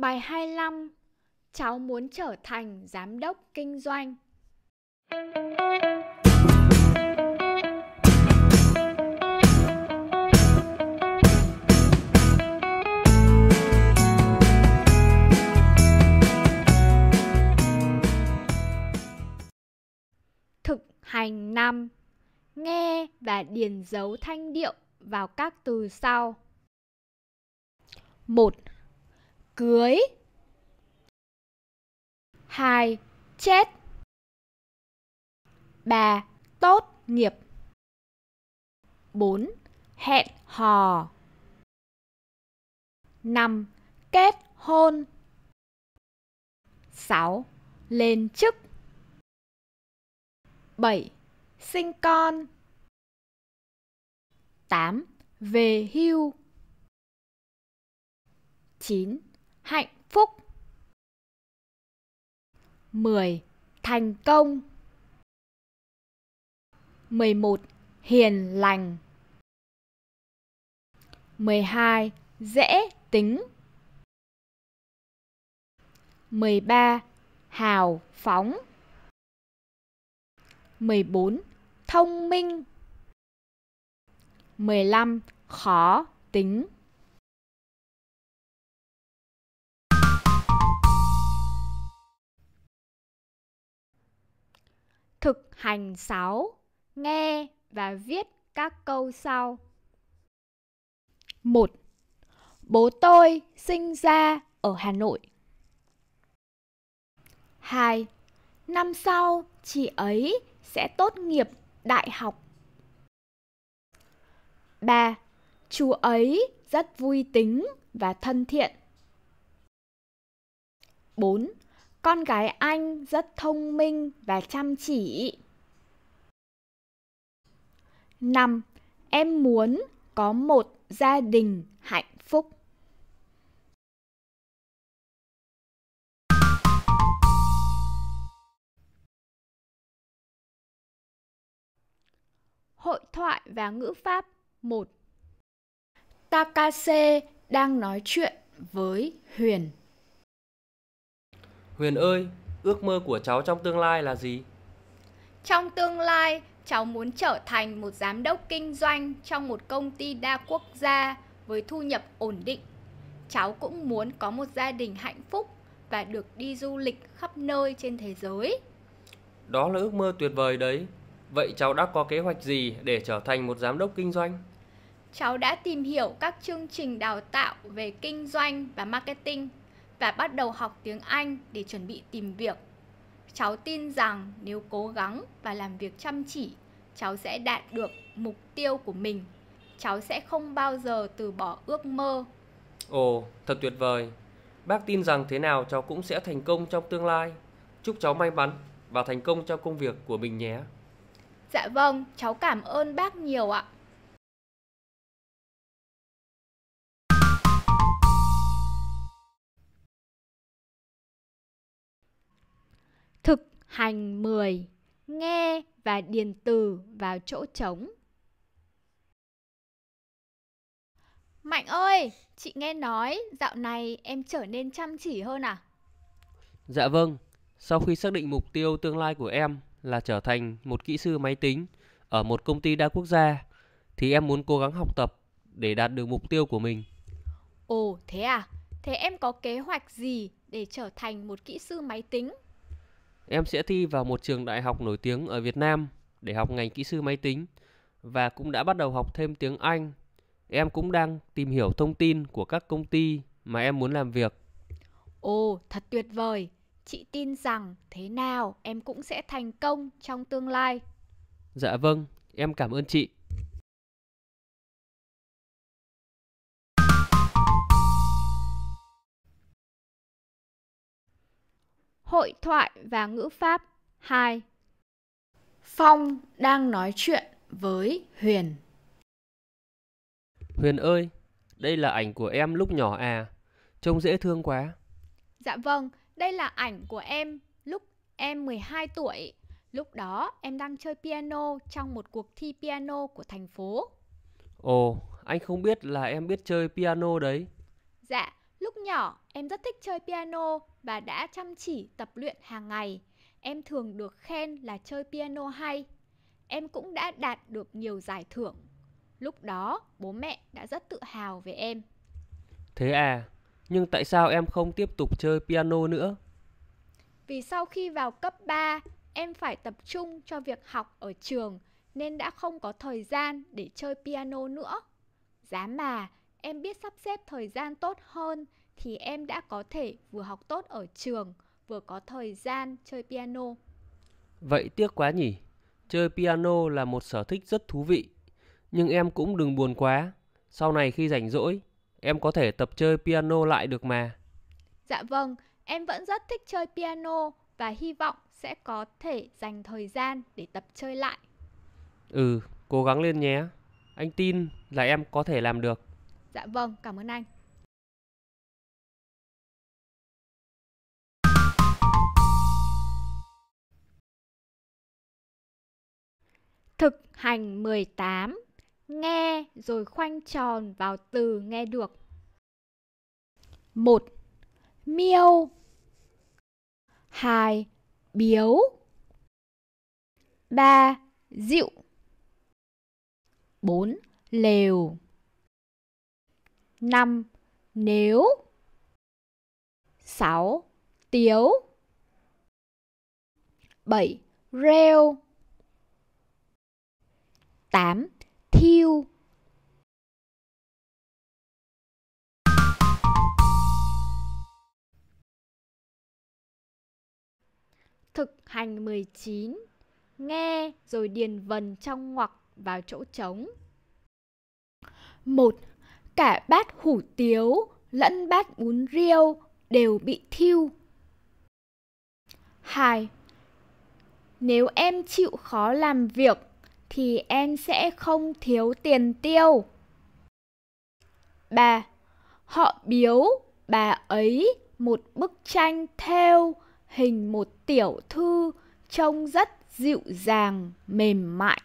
Bài 25 Cháu muốn trở thành giám đốc kinh doanh Thực hành 5 Nghe và điền dấu thanh điệu vào các từ sau 1 cưới. 2. Chết 3. Tốt nghiệp 4. Hẹn hò 5. Kết hôn 6. Lên chức 7. Sinh con 8. Về hưu 9 hạnh phúc 10. Thành công 11. Hiền lành 12. Dễ tính 13. Hào phóng 14. Thông minh 15. Khó tính Hành 6. Nghe và viết các câu sau. 1. Bố tôi sinh ra ở Hà Nội. 2. Năm sau, chị ấy sẽ tốt nghiệp đại học. 3. Chú ấy rất vui tính và thân thiện. 4. Con gái anh rất thông minh và chăm chỉ. 5. Em muốn có một gia đình hạnh phúc. Hội thoại và ngữ pháp 1 Takase đang nói chuyện với Huyền. Huyền ơi, ước mơ của cháu trong tương lai là gì? Trong tương lai, cháu muốn trở thành một giám đốc kinh doanh trong một công ty đa quốc gia với thu nhập ổn định. Cháu cũng muốn có một gia đình hạnh phúc và được đi du lịch khắp nơi trên thế giới. Đó là ước mơ tuyệt vời đấy. Vậy cháu đã có kế hoạch gì để trở thành một giám đốc kinh doanh? Cháu đã tìm hiểu các chương trình đào tạo về kinh doanh và marketing và bắt đầu học tiếng Anh để chuẩn bị tìm việc Cháu tin rằng nếu cố gắng và làm việc chăm chỉ, cháu sẽ đạt được mục tiêu của mình. Cháu sẽ không bao giờ từ bỏ ước mơ. Ồ, thật tuyệt vời. Bác tin rằng thế nào cháu cũng sẽ thành công trong tương lai. Chúc cháu may mắn và thành công cho công việc của mình nhé. Dạ vâng, cháu cảm ơn bác nhiều ạ. Hành 10. Nghe và điền từ vào chỗ trống. Mạnh ơi, chị nghe nói dạo này em trở nên chăm chỉ hơn à? Dạ vâng, sau khi xác định mục tiêu tương lai của em là trở thành một kỹ sư máy tính ở một công ty đa quốc gia thì em muốn cố gắng học tập để đạt được mục tiêu của mình. Ồ thế à? Thế em có kế hoạch gì để trở thành một kỹ sư máy tính em sẽ thi vào một trường đại học nổi tiếng ở Việt Nam để học ngành kỹ sư máy tính và cũng đã bắt đầu học thêm tiếng Anh. Em cũng đang tìm hiểu thông tin của các công ty mà em muốn làm việc. Ồ, thật tuyệt vời. Chị tin rằng thế nào em cũng sẽ thành công trong tương lai. Dạ vâng, em cảm ơn chị. Hội thoại và ngữ pháp 2 Phong đang nói chuyện với Huyền Huyền ơi, đây là ảnh của em lúc nhỏ à, trông dễ thương quá. Dạ vâng, đây là ảnh của em lúc em 12 tuổi. Lúc đó em đang chơi piano trong một cuộc thi piano của thành phố. Ồ, anh không biết là em biết chơi piano đấy. Dạ, Lúc nhỏ, em rất thích chơi piano và đã chăm chỉ tập luyện hàng ngày. Em thường được khen là chơi piano hay. Em cũng đã đạt được nhiều giải thưởng. Lúc đó, bố mẹ đã rất tự hào về em. Thế à, nhưng tại sao em không tiếp tục chơi piano nữa? Vì sau khi vào cấp 3, em phải tập trung cho việc học ở trường nên đã không có thời gian để chơi piano nữa. Giá mà, em biết sắp xếp thời gian tốt hơn thì em đã có thể vừa học tốt ở trường, vừa có thời gian chơi piano. Vậy tiếc quá nhỉ? Chơi piano là một sở thích rất thú vị. Nhưng em cũng đừng buồn quá, sau này khi rảnh rỗi, em có thể tập chơi piano lại được mà. Dạ vâng, em vẫn rất thích chơi piano và hy vọng sẽ có thể dành thời gian để tập chơi lại. Ừ, cố gắng lên nhé. Anh tin là em có thể làm được dạ vâng cảm ơn anh Thực hành 18 Nghe rồi khoanh tròn vào từ nghe được 1. Miêu 2. Biếu 3. Dịu 4. Lều 5. Nếu 6. Tiếu 7. Rêu 8. Thiêu Thực hành 19 Nghe rồi điền vần trong ngoặc vào chỗ trống 1 cả bát hủ tiếu lẫn bát bún riêu đều bị thiêu. 2. Nếu em chịu khó làm việc thì em sẽ không thiếu tiền tiêu. 3. Họ biếu bà ấy một bức tranh theo hình một tiểu thư trông rất dịu dàng, mềm mại.